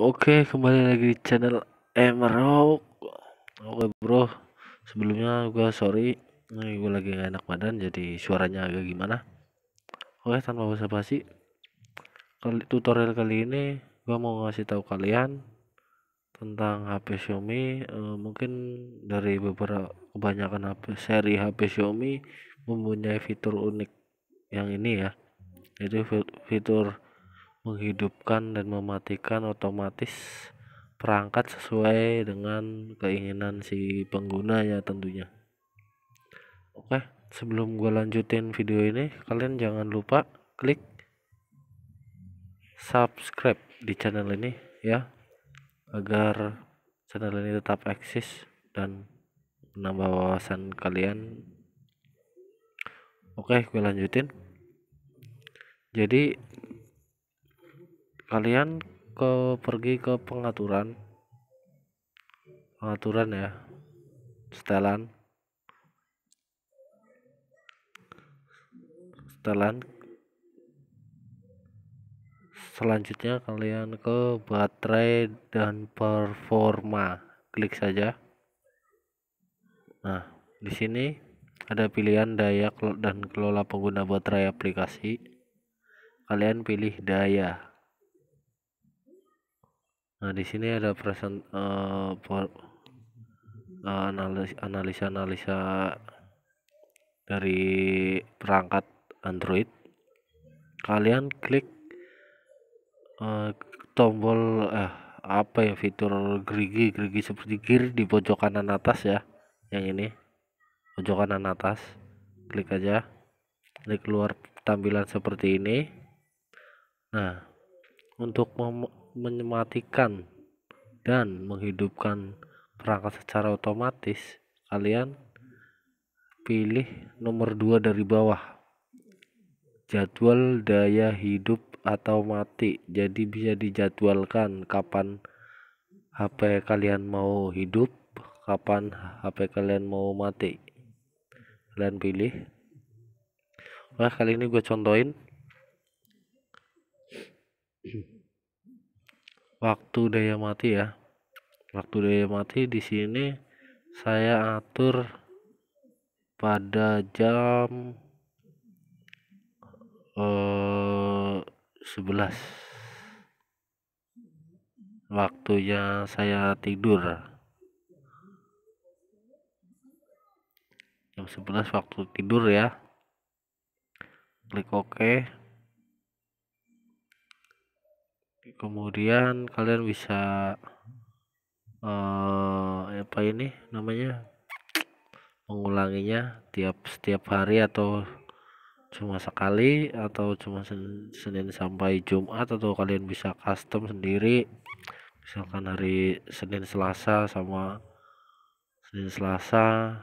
Oke, kembali lagi di channel Emerald. Oke, Bro. Sebelumnya gue sorry, nah, gue lagi gak enak badan jadi suaranya agak gimana. Oke, tanpa basa-basi. Kali tutorial kali ini gue mau ngasih tahu kalian tentang HP Xiaomi e, mungkin dari beberapa kebanyakan HP seri HP Xiaomi mempunyai fitur unik yang ini ya. Itu fitur menghidupkan dan mematikan otomatis perangkat sesuai dengan keinginan si pengguna ya tentunya oke sebelum gue lanjutin video ini kalian jangan lupa klik subscribe di channel ini ya agar channel ini tetap eksis dan menambah wawasan kalian oke gue lanjutin jadi kalian ke pergi ke pengaturan pengaturan ya setelan setelan selanjutnya kalian ke baterai dan performa klik saja nah di sini ada pilihan daya dan kelola pengguna baterai aplikasi kalian pilih daya Nah, di sini ada present uh, uh, analis analisa-analisa dari perangkat Android. Kalian klik uh, tombol eh apa ya fitur gerigi gerigi seperti gear di pojok kanan atas ya. Yang ini pojok kanan atas. Klik aja. Klik keluar tampilan seperti ini. Nah, untuk mem menyematikan dan menghidupkan perangkat secara otomatis, kalian pilih nomor dua dari bawah. Jadwal daya hidup atau mati. Jadi bisa dijadwalkan kapan HP kalian mau hidup, kapan HP kalian mau mati. Kalian pilih. Nah, kali ini gue contohin waktu daya mati ya waktu daya mati di sini saya atur pada jam eh, 11 waktunya saya tidur jam 11 waktu tidur ya klik OK kemudian kalian bisa uh, apa ini namanya mengulanginya tiap setiap hari atau cuma sekali atau cuma sen Senin sampai Jumat atau kalian bisa custom sendiri misalkan hari Senin Selasa sama Senin Selasa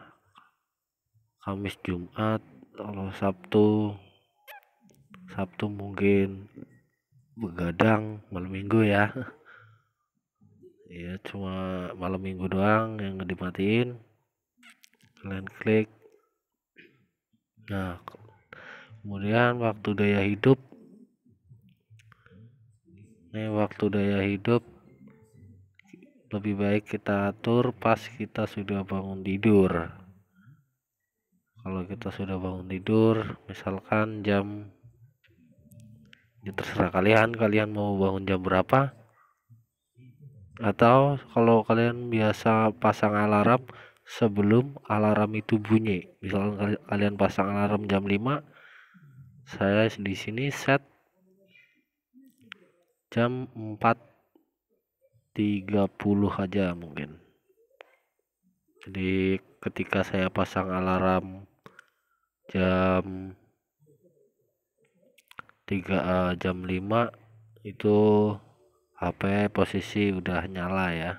Kamis Jumat kalau Sabtu Sabtu mungkin begadang malam minggu ya ya cuma malam minggu doang yang dimatiin kalian klik nah kemudian waktu daya hidup ini waktu daya hidup lebih baik kita atur pas kita sudah bangun tidur kalau kita sudah bangun tidur misalkan jam ya terserah kalian kalian mau bangun jam berapa atau kalau kalian biasa pasang alarm sebelum alarm itu bunyi misalnya kalian pasang alarm jam 5 saya di sini set jam 4.30 aja mungkin jadi ketika saya pasang alarm jam 3 uh, eh, jam 5 itu HP posisi udah nyala ya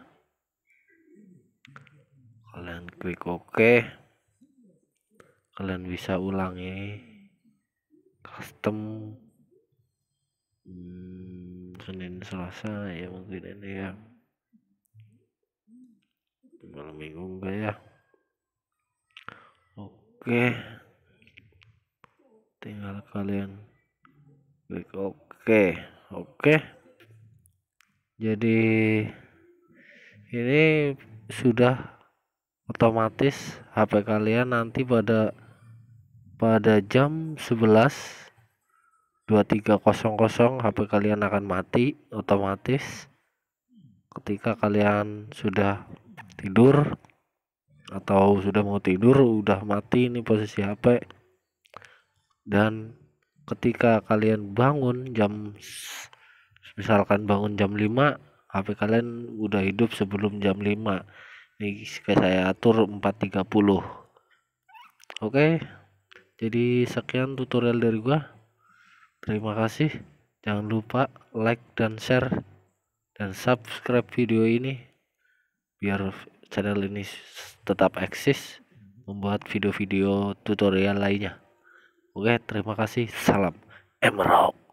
kalian klik OK kalian bisa ulangi custom hmm, Senin Selasa ya mungkin ini ya malam minggu enggak ya oke tinggal kalian klik oke oke jadi ini sudah otomatis HP kalian nanti pada pada jam 11 23.00 HP kalian akan mati otomatis ketika kalian sudah tidur atau sudah mau tidur udah mati ini posisi HP dan ketika kalian bangun jam misalkan bangun jam 5 HP kalian udah hidup sebelum jam 5 ini saya atur 4.30 oke jadi sekian tutorial dari gua terima kasih jangan lupa like dan share dan subscribe video ini biar channel ini tetap eksis membuat video-video tutorial lainnya Oke, terima kasih. Salam Emerald.